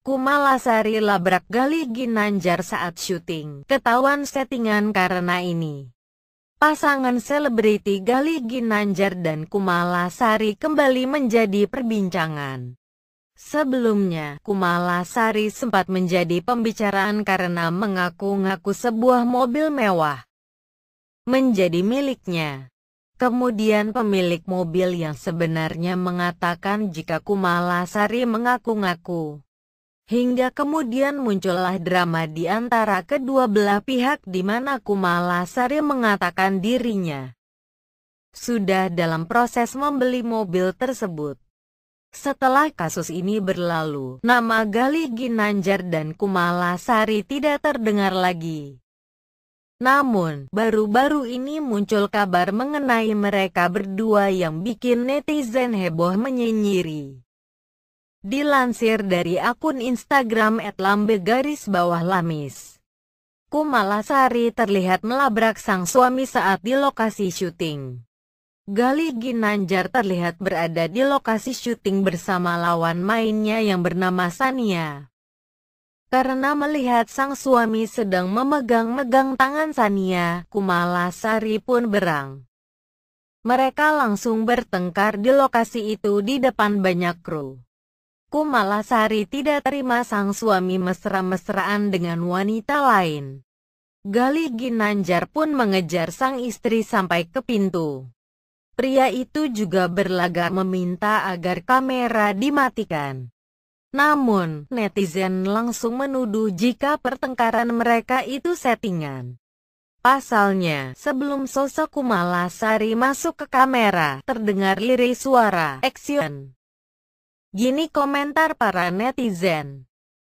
Kumalasari labrak Gali Ginanjar saat syuting. Ketahuan settingan karena ini. Pasangan selebriti Gali Ginanjar dan Kumalasari kembali menjadi perbincangan. Sebelumnya, Kumalasari sempat menjadi pembicaraan karena mengaku-ngaku sebuah mobil mewah menjadi miliknya. Kemudian pemilik mobil yang sebenarnya mengatakan jika Kumalasari mengaku-ngaku Hingga kemudian muncullah drama di antara kedua belah pihak di mana Kumala Sari mengatakan dirinya sudah dalam proses membeli mobil tersebut. Setelah kasus ini berlalu, nama Galih Ginanjar dan Kumala Sari tidak terdengar lagi. Namun, baru-baru ini muncul kabar mengenai mereka berdua yang bikin netizen heboh menyinyiri. Dilansir dari akun Instagram @lambe garis bawah lamis. Kumalasari terlihat melabrak sang suami saat di lokasi syuting. Galih Ginanjar terlihat berada di lokasi syuting bersama lawan mainnya yang bernama Sania. Karena melihat sang suami sedang memegang-megang tangan Sania, Kumalasari pun berang. Mereka langsung bertengkar di lokasi itu di depan banyak kru. Kumalasari tidak terima sang suami mesra-mesraan dengan wanita lain. Gali Ginanjar pun mengejar sang istri sampai ke pintu. Pria itu juga berlagak meminta agar kamera dimatikan. Namun, netizen langsung menuduh jika pertengkaran mereka itu settingan. Pasalnya, sebelum sosok Kumalasari masuk ke kamera, terdengar lirih suara action. Gini komentar para netizen.